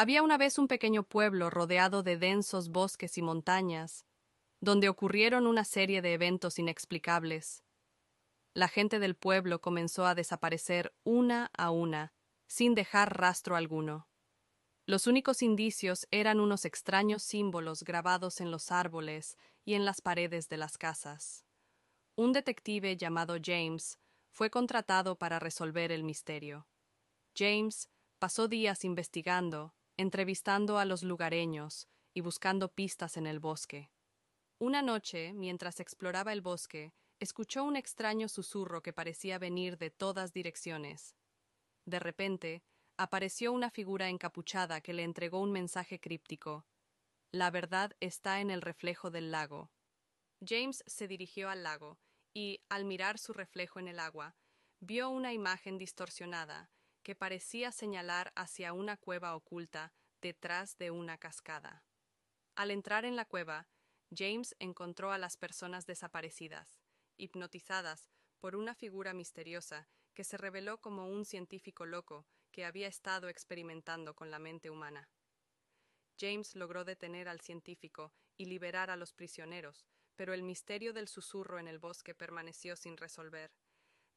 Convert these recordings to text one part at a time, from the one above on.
Había una vez un pequeño pueblo rodeado de densos bosques y montañas, donde ocurrieron una serie de eventos inexplicables. La gente del pueblo comenzó a desaparecer una a una, sin dejar rastro alguno. Los únicos indicios eran unos extraños símbolos grabados en los árboles y en las paredes de las casas. Un detective llamado James fue contratado para resolver el misterio. James pasó días investigando, entrevistando a los lugareños y buscando pistas en el bosque. Una noche, mientras exploraba el bosque, escuchó un extraño susurro que parecía venir de todas direcciones. De repente, apareció una figura encapuchada que le entregó un mensaje críptico. La verdad está en el reflejo del lago. James se dirigió al lago, y, al mirar su reflejo en el agua, vio una imagen distorsionada, que parecía señalar hacia una cueva oculta detrás de una cascada. Al entrar en la cueva, James encontró a las personas desaparecidas, hipnotizadas por una figura misteriosa que se reveló como un científico loco que había estado experimentando con la mente humana. James logró detener al científico y liberar a los prisioneros, pero el misterio del susurro en el bosque permaneció sin resolver,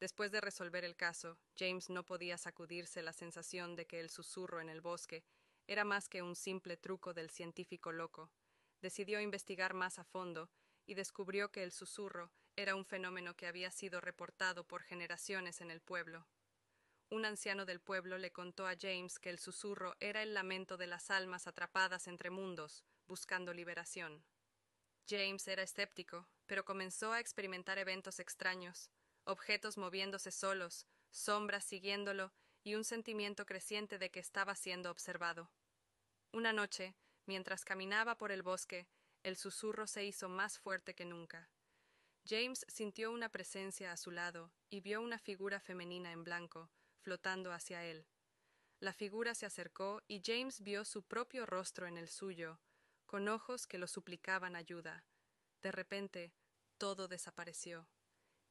Después de resolver el caso, James no podía sacudirse la sensación de que el susurro en el bosque era más que un simple truco del científico loco. Decidió investigar más a fondo y descubrió que el susurro era un fenómeno que había sido reportado por generaciones en el pueblo. Un anciano del pueblo le contó a James que el susurro era el lamento de las almas atrapadas entre mundos, buscando liberación. James era escéptico, pero comenzó a experimentar eventos extraños, objetos moviéndose solos, sombras siguiéndolo y un sentimiento creciente de que estaba siendo observado. Una noche, mientras caminaba por el bosque, el susurro se hizo más fuerte que nunca. James sintió una presencia a su lado y vio una figura femenina en blanco, flotando hacia él. La figura se acercó y James vio su propio rostro en el suyo, con ojos que lo suplicaban ayuda. De repente, todo desapareció.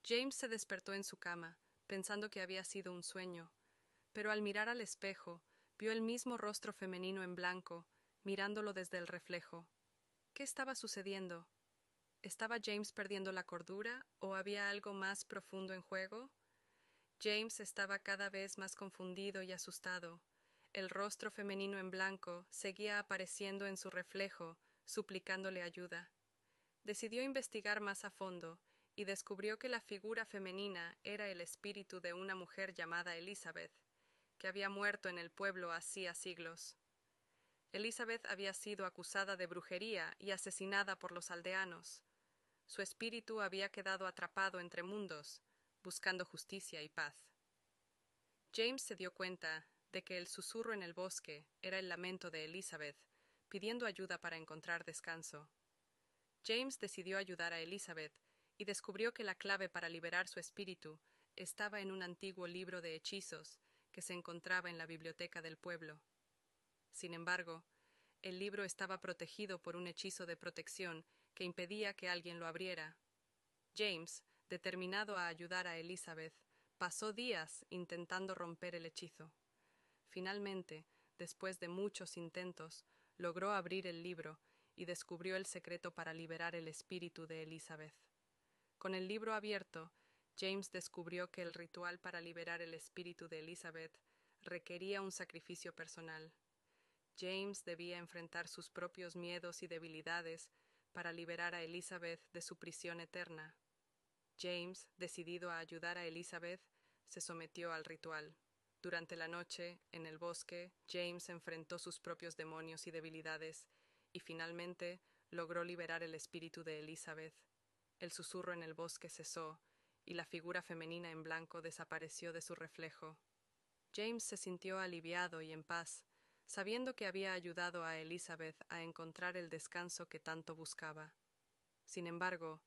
James se despertó en su cama, pensando que había sido un sueño, pero al mirar al espejo, vio el mismo rostro femenino en blanco, mirándolo desde el reflejo. ¿Qué estaba sucediendo? ¿Estaba James perdiendo la cordura o había algo más profundo en juego? James estaba cada vez más confundido y asustado. El rostro femenino en blanco seguía apareciendo en su reflejo, suplicándole ayuda. Decidió investigar más a fondo y descubrió que la figura femenina era el espíritu de una mujer llamada Elizabeth, que había muerto en el pueblo hacía siglos. Elizabeth había sido acusada de brujería y asesinada por los aldeanos. Su espíritu había quedado atrapado entre mundos, buscando justicia y paz. James se dio cuenta de que el susurro en el bosque era el lamento de Elizabeth, pidiendo ayuda para encontrar descanso. James decidió ayudar a Elizabeth y descubrió que la clave para liberar su espíritu estaba en un antiguo libro de hechizos que se encontraba en la biblioteca del pueblo. Sin embargo, el libro estaba protegido por un hechizo de protección que impedía que alguien lo abriera. James, determinado a ayudar a Elizabeth, pasó días intentando romper el hechizo. Finalmente, después de muchos intentos, logró abrir el libro y descubrió el secreto para liberar el espíritu de Elizabeth. Con el libro abierto, James descubrió que el ritual para liberar el espíritu de Elizabeth requería un sacrificio personal. James debía enfrentar sus propios miedos y debilidades para liberar a Elizabeth de su prisión eterna. James, decidido a ayudar a Elizabeth, se sometió al ritual. Durante la noche, en el bosque, James enfrentó sus propios demonios y debilidades, y finalmente logró liberar el espíritu de Elizabeth el susurro en el bosque cesó, y la figura femenina en blanco desapareció de su reflejo. James se sintió aliviado y en paz, sabiendo que había ayudado a Elizabeth a encontrar el descanso que tanto buscaba. Sin embargo,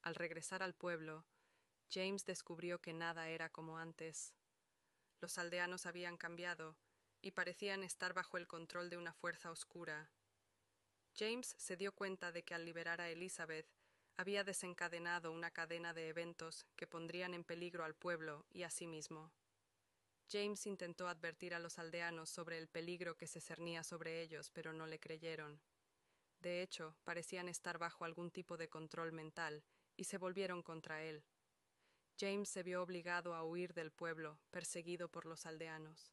al regresar al pueblo, James descubrió que nada era como antes. Los aldeanos habían cambiado y parecían estar bajo el control de una fuerza oscura. James se dio cuenta de que al liberar a Elizabeth había desencadenado una cadena de eventos que pondrían en peligro al pueblo y a sí mismo. James intentó advertir a los aldeanos sobre el peligro que se cernía sobre ellos, pero no le creyeron. De hecho, parecían estar bajo algún tipo de control mental, y se volvieron contra él. James se vio obligado a huir del pueblo, perseguido por los aldeanos.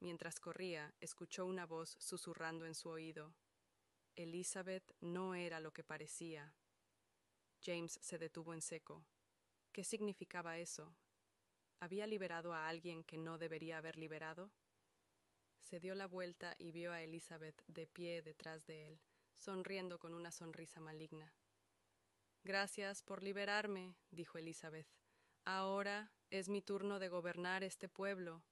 Mientras corría, escuchó una voz susurrando en su oído. Elizabeth no era lo que parecía, James se detuvo en seco. ¿Qué significaba eso? ¿Había liberado a alguien que no debería haber liberado? Se dio la vuelta y vio a Elizabeth de pie detrás de él, sonriendo con una sonrisa maligna. Gracias por liberarme, dijo Elizabeth. Ahora es mi turno de gobernar este pueblo.